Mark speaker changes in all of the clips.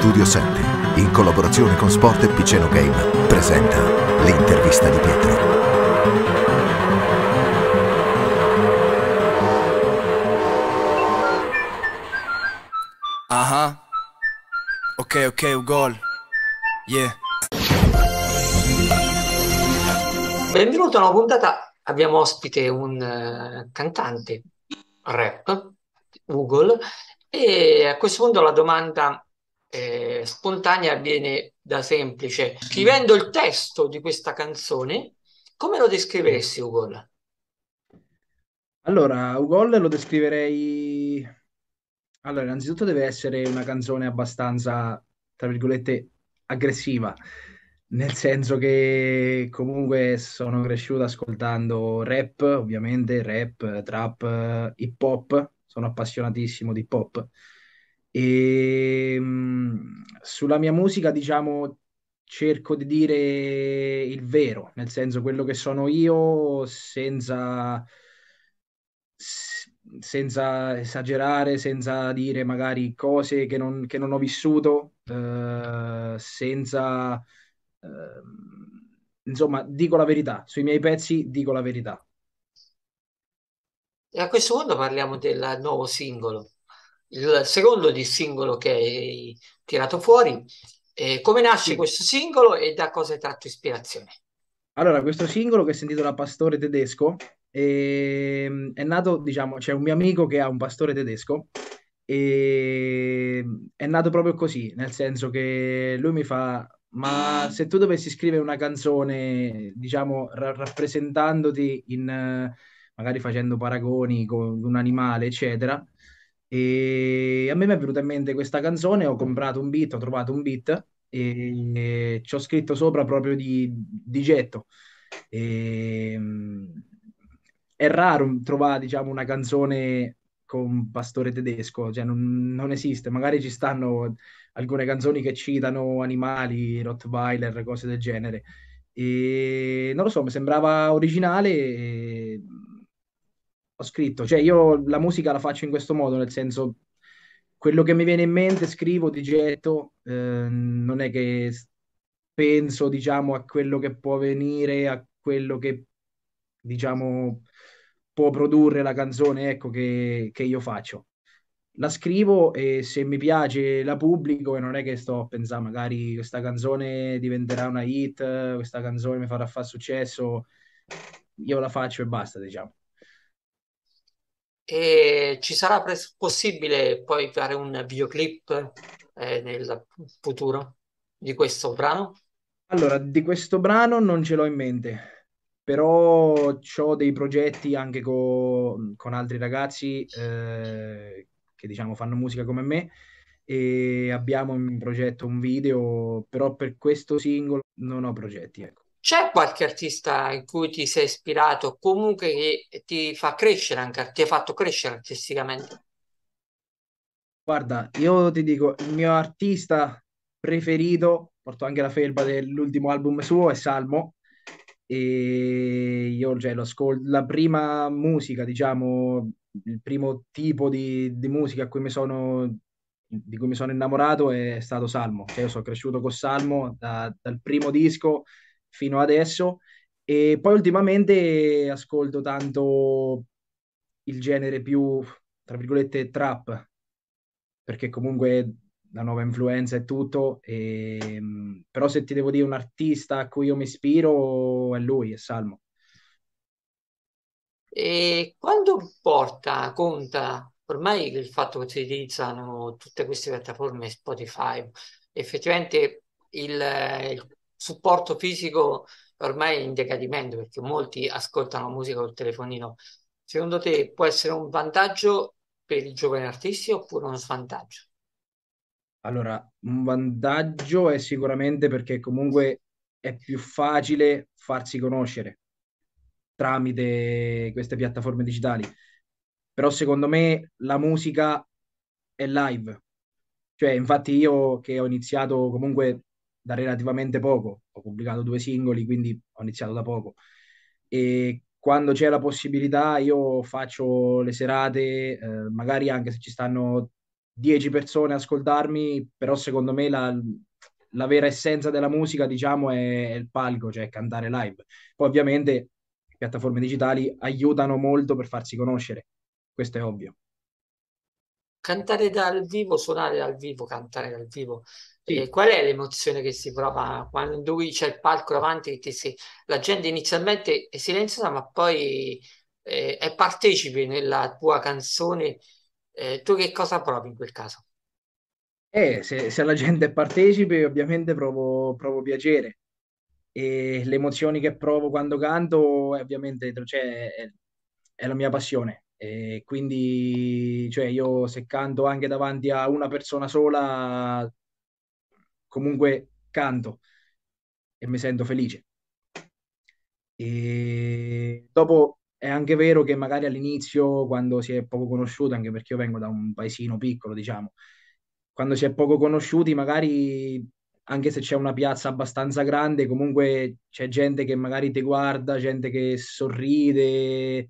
Speaker 1: Studio 7, in collaborazione con Sport e Piceno Game, presenta l'intervista di Pietro. Ah, uh ok, ok, un gol. Yeah.
Speaker 2: Benvenuto a una puntata. Abbiamo ospite un uh, cantante rap, Google, e a questo punto la domanda eh, spontanea viene da semplice. Scrivendo il testo di questa canzone, come lo descriveresti, Ugol?
Speaker 1: Allora, Ugol lo descriverei... Allora, innanzitutto deve essere una canzone abbastanza, tra virgolette, aggressiva, nel senso che comunque sono cresciuto ascoltando rap, ovviamente, rap, trap, hip hop, sono appassionatissimo di hip hop e, sulla mia musica, diciamo, cerco di dire il vero, nel senso quello che sono io senza, senza esagerare, senza dire magari cose che non, che non ho vissuto, eh, senza... Eh, insomma, dico la verità, sui miei pezzi dico la verità.
Speaker 2: E a questo punto parliamo del nuovo singolo il secondo di singolo che hai tirato fuori. Eh, come nasce sì. questo singolo e da cosa hai tratto ispirazione?
Speaker 1: Allora, questo singolo che è sentito da Pastore Tedesco e, ehm, è nato, diciamo, c'è un mio amico che ha un pastore tedesco e ehm, è nato proprio così, nel senso che lui mi fa, ma se tu dovessi scrivere una canzone, diciamo, ra- rappresentandoti in, magari facendo paragoni con un animale, eccetera, e a me mi è venuta in mente questa canzone, ho comprato un beat, ho trovato un beat e ci ho scritto sopra proprio di, di getto. E, ehm, è raro trovare, diciamo, una canzone con pastore tedesco, cioè non, non, esiste. Magari ci stanno alcune canzoni che citano animali, Rottweiler, cose del genere. E non lo so, mi sembrava originale ho scritto, cioè io la musica la faccio in questo modo, nel senso quello che mi viene in mente scrivo di getto, eh, non è che penso diciamo a quello che può venire, a quello che diciamo può produrre la canzone ecco, che, che io faccio la scrivo e se mi piace la pubblico e non è che sto a pensare magari questa canzone diventerà una hit, questa canzone mi farà fare successo, io la faccio e basta, diciamo.
Speaker 2: E ci sarà pres- possibile poi fare un videoclip eh, nel futuro di questo brano?
Speaker 1: Allora, di questo brano non ce l'ho in mente, però ho dei progetti anche co- con altri ragazzi eh, che diciamo fanno musica come me e abbiamo in progetto un video, però per questo singolo non ho progetti. Ecco.
Speaker 2: C'è qualche artista in cui ti sei ispirato, comunque che ti fa crescere anche, ti ha fatto crescere artisticamente?
Speaker 1: Guarda, io ti dico, il mio artista preferito, porto anche la felpa dell'ultimo album suo, è Salmo. E io cioè, lo ascolto, la prima musica, diciamo, il primo tipo di, di musica cui sono, di cui mi sono innamorato è stato Salmo. Cioè, io sono cresciuto con Salmo da, dal primo disco fino adesso e poi ultimamente ascolto tanto il genere più, tra virgolette, trap, perché comunque la nuova influenza e tutto, e, mm, però se ti devo dire un artista a cui io mi ispiro è lui, è Salmo.
Speaker 2: E quanto porta, conta, ormai il fatto che si utilizzano tutte queste piattaforme, Spotify, effettivamente il, il supporto fisico ormai è in decadimento perché molti ascoltano musica col telefonino. Secondo te può essere un vantaggio per i giovani artisti oppure uno svantaggio?
Speaker 1: Allora, un vantaggio è sicuramente perché comunque è più facile farsi conoscere tramite queste piattaforme digitali. Però secondo me la musica è live. Cioè, infatti io che ho iniziato comunque da relativamente poco, ho pubblicato due singoli, quindi ho iniziato da poco. E quando c'è la possibilità io faccio le serate, eh, magari anche se ci stanno dieci persone a ascoltarmi, però secondo me la, la vera essenza della musica, diciamo, è, il palco, cioè cantare live. Poi ovviamente piattaforme digitali aiutano molto per farsi conoscere, questo è ovvio
Speaker 2: cantare dal vivo, suonare dal vivo, cantare dal vivo. Sì. E eh, qual è l'emozione che si prova quando lui c'è il palco davanti? Che si... La gente inizialmente è silenziosa, ma poi eh, è partecipe nella tua canzone. Eh, tu che cosa provi in quel caso?
Speaker 1: Eh, se, se la gente partecipe, ovviamente provo, provo piacere. E le emozioni che provo quando canto, ovviamente, cioè, è, è la mia passione e quindi cioè, io se canto anche davanti a una persona sola, comunque canto e mi sento felice. E dopo è anche vero che magari all'inizio, quando si è poco conosciuto, anche perché io vengo da un paesino piccolo, diciamo, quando si è poco conosciuti, magari anche se c'è una piazza abbastanza grande, comunque c'è gente che magari ti guarda, gente che sorride,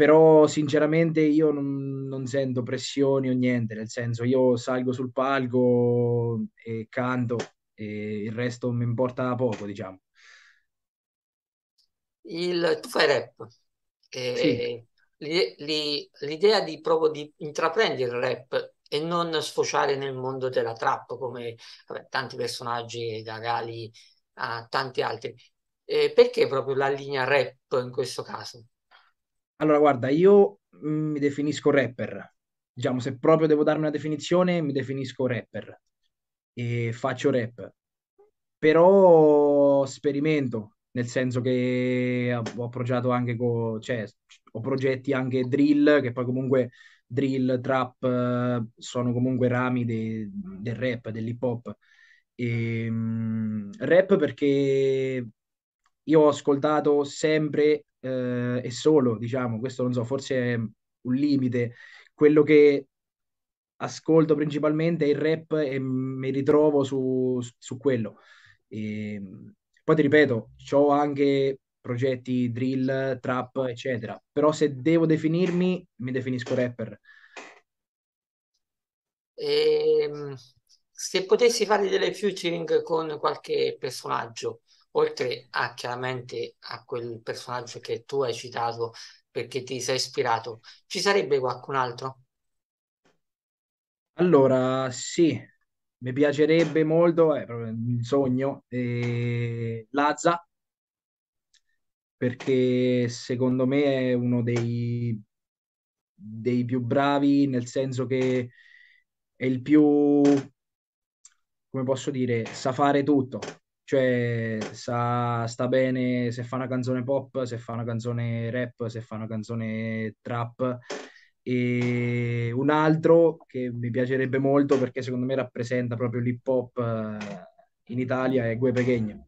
Speaker 1: però sinceramente io non, non, sento pressioni o niente, nel senso io salgo sul palco e canto e il resto mi importa poco, diciamo.
Speaker 2: Il, tu fai rap. E sì. l'idea di proprio di intraprendere il rap e non sfociare nel mondo della trap come vabbè, tanti personaggi da Gali a ah, tanti altri. E perché proprio la linea rap in questo caso?
Speaker 1: Allora, guarda, io mm, mi definisco rapper. Diciamo, se proprio devo darmi una definizione, mi definisco rapper e faccio rap. Però sperimento, nel senso che ho approcciato anche con, cioè, ho progetti anche drill, che poi comunque drill, trap eh, sono comunque rami de, del rap, dell'hip hop. Ehm, rap perché io ho ascoltato sempre eh, e solo, diciamo, questo non so, forse è un limite. Quello che ascolto principalmente è il rap e mi ritrovo su, su quello. E, ehm, poi ti ripeto, ho anche progetti drill, trap, eccetera, però se devo definirmi, mi definisco rapper.
Speaker 2: E, ehm, se potessi fare delle featuring con qualche personaggio, oltre a chiaramente a quel personaggio che tu hai citato perché ti sei ispirato, ci sarebbe qualcun altro?
Speaker 1: Allora, sì, mi piacerebbe molto, è proprio un sogno, eh, Lazza, perché secondo me è uno dei, dei più bravi, nel senso che è il più, come posso dire, sa fare tutto, cioè sa, sta bene se fa una canzone pop, se fa una canzone rap, se fa una canzone trap. E un altro che mi piacerebbe molto perché secondo me rappresenta proprio l'hip hop eh, in Italia è Gue Pequeño.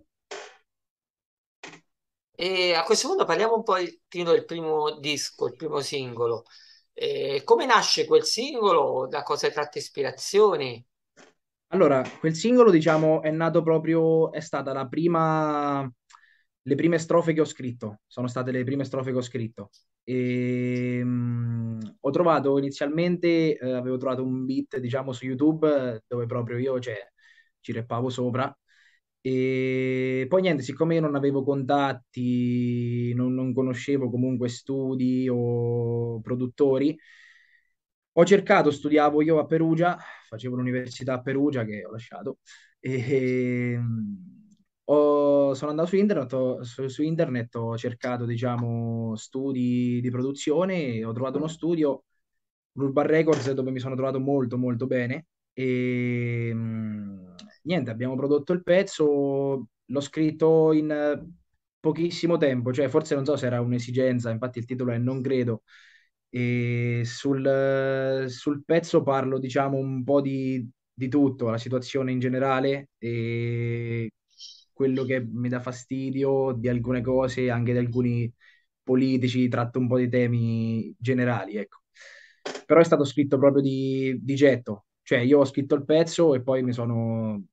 Speaker 2: E a questo punto parliamo un po' del primo disco, il primo singolo. Eh, come nasce quel singolo? Da cosa tratta ispirazione?
Speaker 1: Allora, quel singolo, diciamo, è nato proprio, è stata la prima, le prime strofe che ho scritto, sono state le prime strofe che ho scritto. E, ehm, mh, ho trovato inizialmente, eh, avevo trovato un beat, diciamo, su YouTube, dove proprio io, cioè, ci reppavo sopra. E poi niente, siccome io non avevo contatti, non, non conoscevo comunque studi o produttori, ho cercato, studiavo io a Perugia, facevo l'università a Perugia che ho lasciato, e ehm, ho, sono andato su internet, ho, su internet, ho cercato diciamo, studi di produzione, ho trovato uno studio, Urban Records, dove mi sono trovato molto molto bene e ehm, niente, abbiamo prodotto il pezzo, l'ho scritto in pochissimo tempo, cioè forse non so se era un'esigenza, infatti il titolo è Non credo, e sul, sul pezzo parlo, diciamo, un po' di, di tutto, la situazione in generale e quello che mi dà fastidio di alcune cose, anche di alcuni politici, tratto un po' di temi generali, ecco. Però è stato scritto proprio di, di getto, cioè io ho scritto il pezzo e poi mi sono,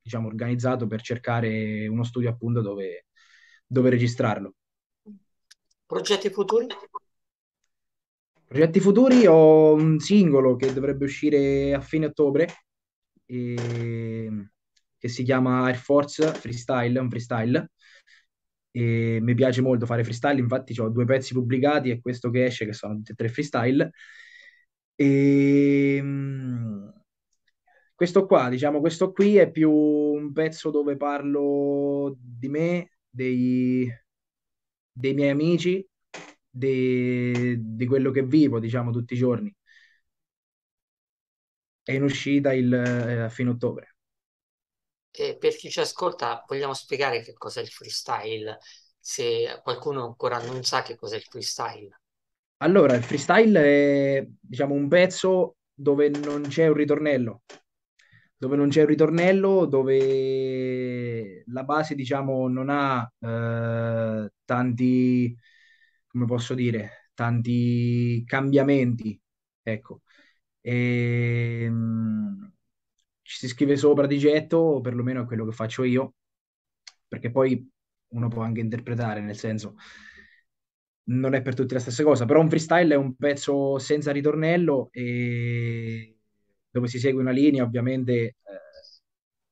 Speaker 1: diciamo, organizzato per cercare uno studio appunto dove, dove registrarlo.
Speaker 2: Progetti futuri?
Speaker 1: Progetti futuri ho un singolo che dovrebbe uscire a fine ottobre, e... Ehm, che si chiama Air Force Freestyle, un freestyle. E ehm, mi piace molto fare freestyle, infatti ho due pezzi pubblicati e questo che esce, che sono tutti e tre freestyle. E... Ehm, questo qua, diciamo, questo qui è più un pezzo dove parlo di me, dei, dei miei amici, di, di quello che vivo, diciamo, tutti i giorni. È in uscita il, eh, fine ottobre.
Speaker 2: E per chi ci ascolta, vogliamo spiegare che cos'è il freestyle? Se qualcuno ancora non sa che cos'è il freestyle.
Speaker 1: Allora, il freestyle è diciamo, un pezzo dove non c'è un ritornello, dove non c'è un ritornello, dove la base diciamo, non ha eh, tanti, come posso dire, tanti cambiamenti, ecco. E, ehm, ci si scrive sopra di getto, o perlomeno è quello che faccio io, perché poi uno può anche interpretare, nel senso non è per tutti la stessa cosa, però un freestyle è un pezzo senza ritornello e dove si segue una linea, ovviamente eh,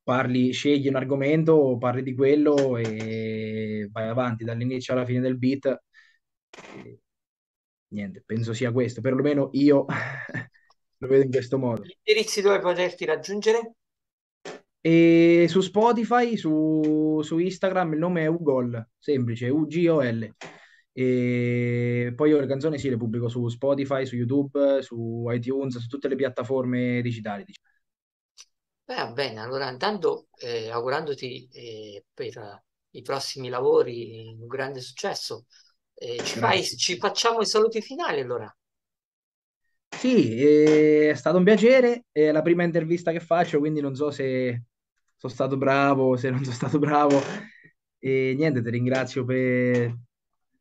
Speaker 1: parli, scegli un argomento, parli di quello e vai avanti dall'inizio alla fine del beat niente, penso sia questo, perlomeno io lo vedo in questo modo. Gli
Speaker 2: indirizzi dove poterti raggiungere?
Speaker 1: E su Spotify, su, su, Instagram il nome è Ugol, semplice, U-G-O-L. E poi io le canzoni sì, le pubblico su Spotify, su YouTube, su iTunes, su tutte le piattaforme digitali. Diciamo.
Speaker 2: Beh, bene, allora intanto eh, augurandoti eh, per i prossimi lavori un grande successo eh, ci, fai, ci, facciamo i saluti finali allora.
Speaker 1: Sì, è stato un piacere, è la prima intervista che faccio, quindi non so se sono stato bravo, se non sono stato bravo. E niente, ti ringrazio per,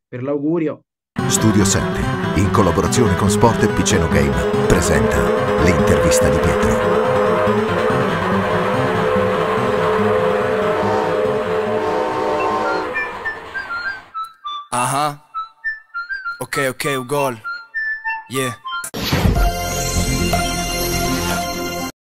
Speaker 1: per l'augurio. Studio 7, in collaborazione con Sport e Piceno Game, presenta l'intervista di Pietro. okay, okay, gol. Yeah.